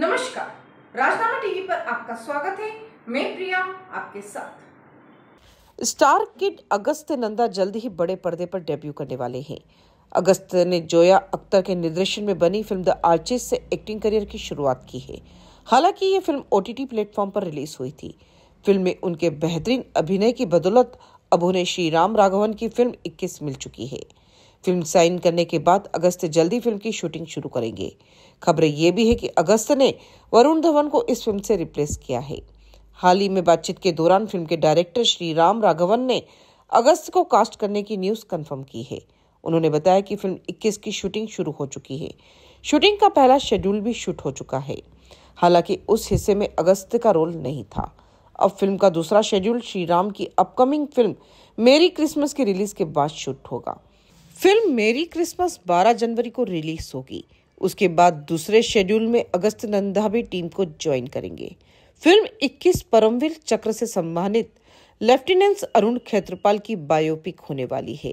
नमस्कार राजनामा टीवी पर आपका स्वागत है मैं प्रिया आपके साथ स्टार किड अगस्त नंदा जल्द ही बड़े पर्दे पर डेब्यू करने वाले हैं अगस्त ने जोया अख्तर के निर्देशन में बनी फिल्म द आर्चिस से एक्टिंग करियर की शुरुआत की है हालांकि ये फिल्म ओटीटी प्लेटफॉर्म पर रिलीज हुई थी फिल्म में उनके बेहतरीन अभिनय की बदौलत अब उन्हें श्री राम राघवन की फिल्म 21 मिल चुकी है फिल्म साइन करने के बाद अगस्त जल्दी फिल्म की शूटिंग शुरू करेंगे खबरें ये भी है कि अगस्त ने वरुण धवन को इस फिल्म से रिप्लेस किया है हाल ही में बातचीत के दौरान फिल्म के डायरेक्टर श्री राम राघवन ने अगस्त को कास्ट करने की न्यूज कंफर्म की है उन्होंने बताया कि फिल्म 21 की शूटिंग शुरू हो चुकी है शूटिंग का पहला शेड्यूल भी शूट हो चुका है हालांकि उस हिस्से में अगस्त का रोल नहीं था अब फिल्म का दूसरा शेड्यूल श्री राम की अपकमिंग फिल्म मेरी क्रिसमस की रिलीज के बाद शूट होगा फिल्म मेरी क्रिसमस 12 जनवरी को रिलीज होगी उसके बाद दूसरे शेड्यूल में अगस्त नंदा भी टीम को ज्वाइन करेंगे फिल्म 21 परमवीर चक्र से सम्मानित लेफ्टिनेंट अरुण खेत्रपाल की बायोपिक होने वाली है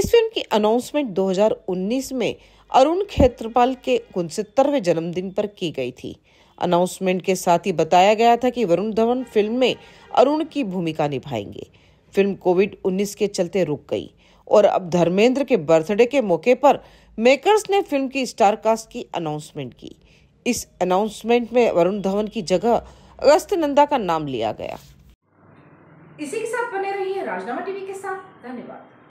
इस फिल्म की अनाउंसमेंट 2019 में अरुण खेत्रपाल के उनसत्तरवें जन्मदिन पर की गई थी अनाउंसमेंट के साथ ही बताया गया था कि वरुण धवन फिल्म में अरुण की भूमिका निभाएंगे फिल्म कोविड 19 के चलते रुक गई और अब धर्मेंद्र के बर्थडे के मौके पर मेकर्स ने फिल्म की स्टार कास्ट की अनाउंसमेंट की इस अनाउंसमेंट में वरुण धवन की जगह अगस्त नंदा का नाम लिया गया इसी के साथ बने रहिए राजनामा टीवी के साथ धन्यवाद